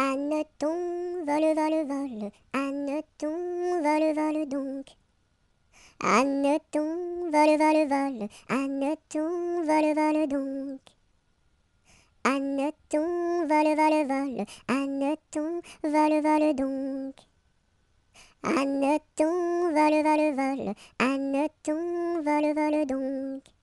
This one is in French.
Anneton, vole, vole, vole, Anneton, vole, vole donc. Anneton, vole, vole, vole, Anneton, vole, vole donc. Anneton, vole, vole, vole, Anneton, vole, vole donc. Anneton, vole, vole, vole, Anneton, vole, le donc.